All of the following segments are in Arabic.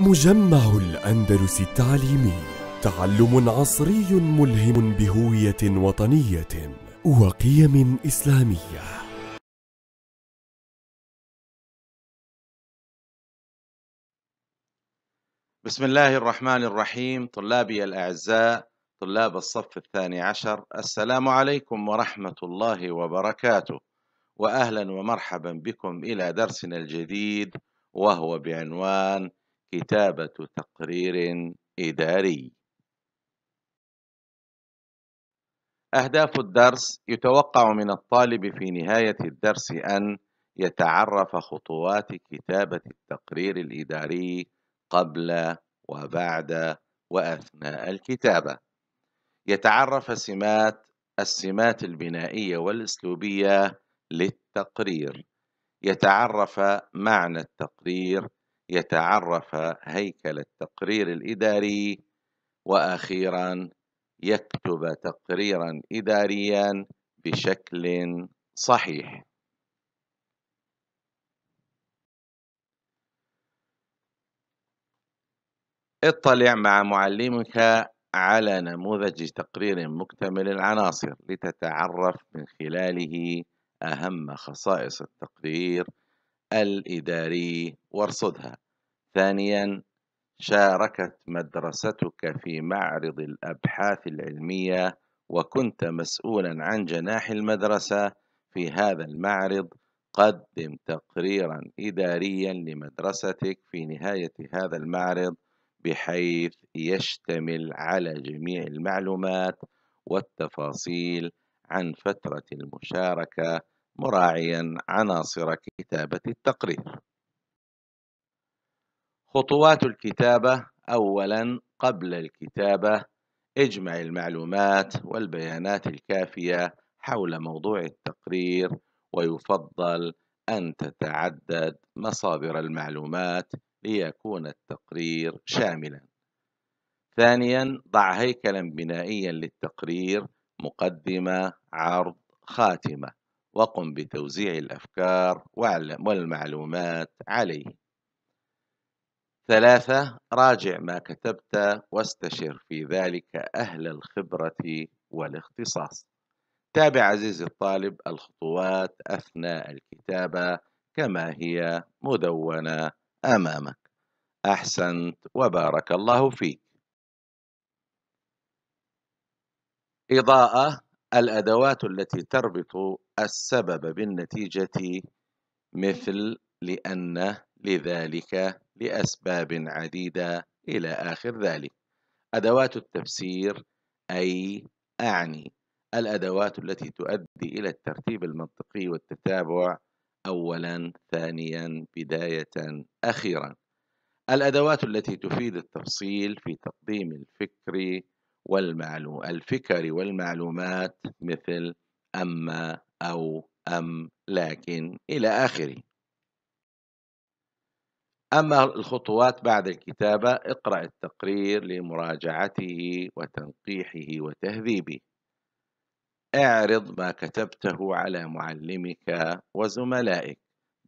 مجمع الأندلس التعليمي تعلم عصري ملهم بهوية وطنية وقيم إسلامية بسم الله الرحمن الرحيم طلابي الأعزاء طلاب الصف الثاني عشر السلام عليكم ورحمة الله وبركاته وأهلا ومرحبا بكم إلى درسنا الجديد وهو بعنوان كتابة تقرير إداري أهداف الدرس يتوقع من الطالب في نهاية الدرس أن يتعرف خطوات كتابة التقرير الإداري قبل وبعد وأثناء الكتابة يتعرف سمات السمات البنائية والأسلوبية للتقرير يتعرف معنى التقرير يتعرف هيكل التقرير الإداري وأخيرا يكتب تقريرا إداريا بشكل صحيح اطلع مع معلمك على نموذج تقرير مكتمل العناصر لتتعرف من خلاله أهم خصائص التقرير الإداري وارصدها ثانيا شاركت مدرستك في معرض الأبحاث العلمية وكنت مسؤولا عن جناح المدرسة في هذا المعرض قدم تقريرا إداريا لمدرستك في نهاية هذا المعرض بحيث يشتمل على جميع المعلومات والتفاصيل عن فترة المشاركة مراعيا عناصر كتابة التقرير خطوات الكتابة أولا قبل الكتابة اجمع المعلومات والبيانات الكافية حول موضوع التقرير ويفضل أن تتعدد مصادر المعلومات ليكون التقرير شاملا ثانيا ضع هيكلا بنائيا للتقرير مقدمة عرض خاتمة وقم بتوزيع الأفكار والمعلومات عليه ثلاثة راجع ما كتبت واستشر في ذلك أهل الخبرة والاختصاص تابع عزيزي الطالب الخطوات أثناء الكتابة كما هي مدونة أمامك أحسنت وبارك الله فيك إضاءة الأدوات التي تربط السبب بالنتيجة مثل لأن لذلك لأسباب عديدة إلى آخر ذلك أدوات التفسير أي أعني الأدوات التي تؤدي إلى الترتيب المنطقي والتتابع أولا ثانيا بداية أخيرا الأدوات التي تفيد التفصيل في تقديم الفكر والمعلوم الفكر والمعلومات مثل أما أو أم لكن إلى آخره أما الخطوات بعد الكتابة اقرأ التقرير لمراجعته وتنقيحه وتهذيبه اعرض ما كتبته على معلمك وزملائك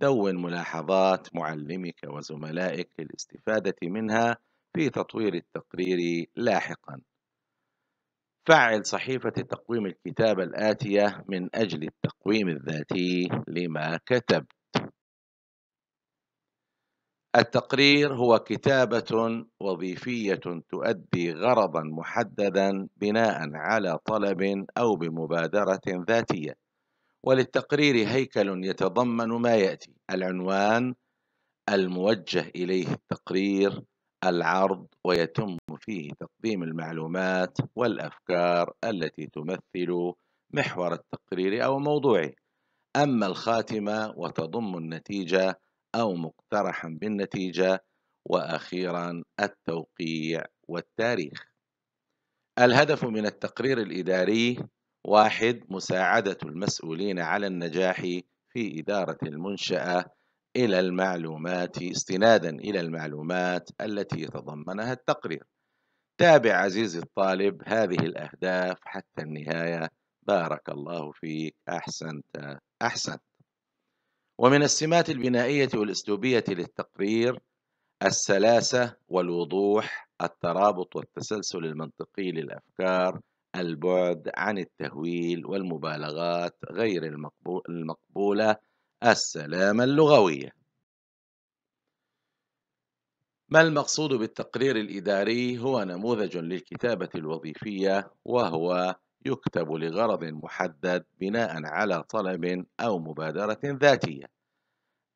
دون ملاحظات معلمك وزملائك للاستفادة منها في تطوير التقرير لاحقاً فعل صحيفة تقويم الكتابة الآتية من أجل التقويم الذاتي لما كتبت. التقرير هو كتابة وظيفية تؤدي غرضا محددا بناء على طلب أو بمبادرة ذاتية. وللتقرير هيكل يتضمن ما يأتي: العنوان الموجه إليه التقرير، العرض ويتم فيه تقديم المعلومات والأفكار التي تمثل محور التقرير أو موضوعه أما الخاتمة وتضم النتيجة أو مقترحا بالنتيجة وأخيرا التوقيع والتاريخ الهدف من التقرير الإداري واحد مساعدة المسؤولين على النجاح في إدارة المنشأة إلى المعلومات استنادا إلى المعلومات التي يتضمنها التقرير تابع عزيزي الطالب هذه الأهداف حتى النهاية بارك الله فيك أحسنت أحسنت ومن السمات البنائية والأسلوبية للتقرير السلاسة والوضوح الترابط والتسلسل المنطقي للأفكار البعد عن التهويل والمبالغات غير المقبولة السلامة اللغوية ما المقصود بالتقرير الإداري هو نموذج للكتابة الوظيفية وهو يكتب لغرض محدد بناء على طلب أو مبادرة ذاتية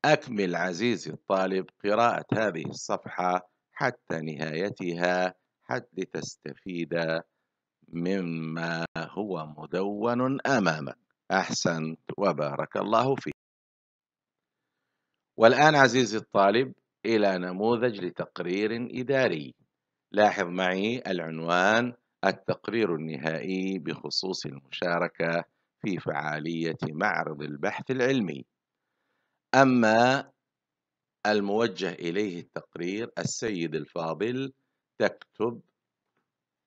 أكمل عزيزي الطالب قراءة هذه الصفحة حتى نهايتها حتى تستفيد مما هو مدون أمامك أحسنت وبارك الله فيك والآن عزيزي الطالب إلى نموذج لتقرير إداري لاحظ معي العنوان التقرير النهائي بخصوص المشاركة في فعالية معرض البحث العلمي أما الموجه إليه التقرير السيد الفاضل تكتب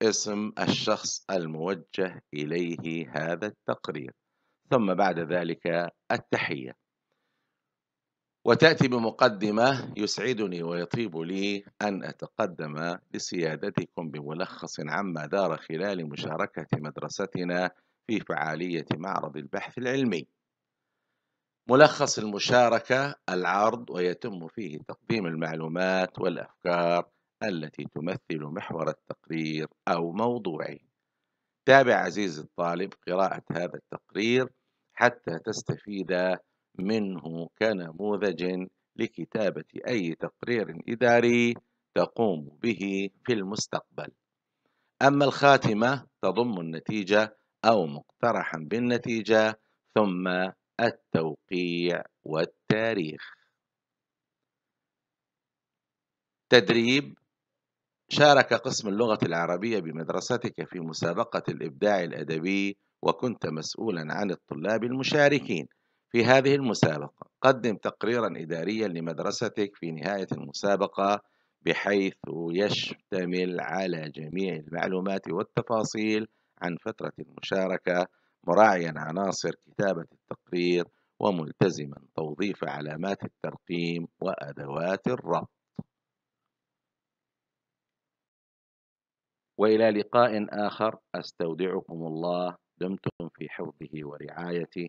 اسم الشخص الموجه إليه هذا التقرير ثم بعد ذلك التحية وتأتي بمقدمة يسعدني ويطيب لي أن أتقدم لسيادتكم بملخص عما دار خلال مشاركة مدرستنا في فعالية معرض البحث العلمي. ملخص المشاركة العرض ويتم فيه تقديم المعلومات والأفكار التي تمثل محور التقرير أو موضوعه. تابع عزيزي الطالب قراءة هذا التقرير حتى تستفيد منه كنموذج لكتابة أي تقرير إداري تقوم به في المستقبل. أما الخاتمة تضم النتيجة أو مقترحا بالنتيجة ثم التوقيع والتاريخ. تدريب شارك قسم اللغة العربية بمدرستك في مسابقة الإبداع الأدبي وكنت مسؤولا عن الطلاب المشاركين في هذه المسابقة قدم تقريرا إداريا لمدرستك في نهاية المسابقة بحيث يشتمل على جميع المعلومات والتفاصيل عن فترة المشاركة مراعيا عناصر كتابة التقرير وملتزما توظيف علامات الترقيم وأدوات الربط وإلى لقاء آخر أستودعكم الله دمتم في حفظه ورعايته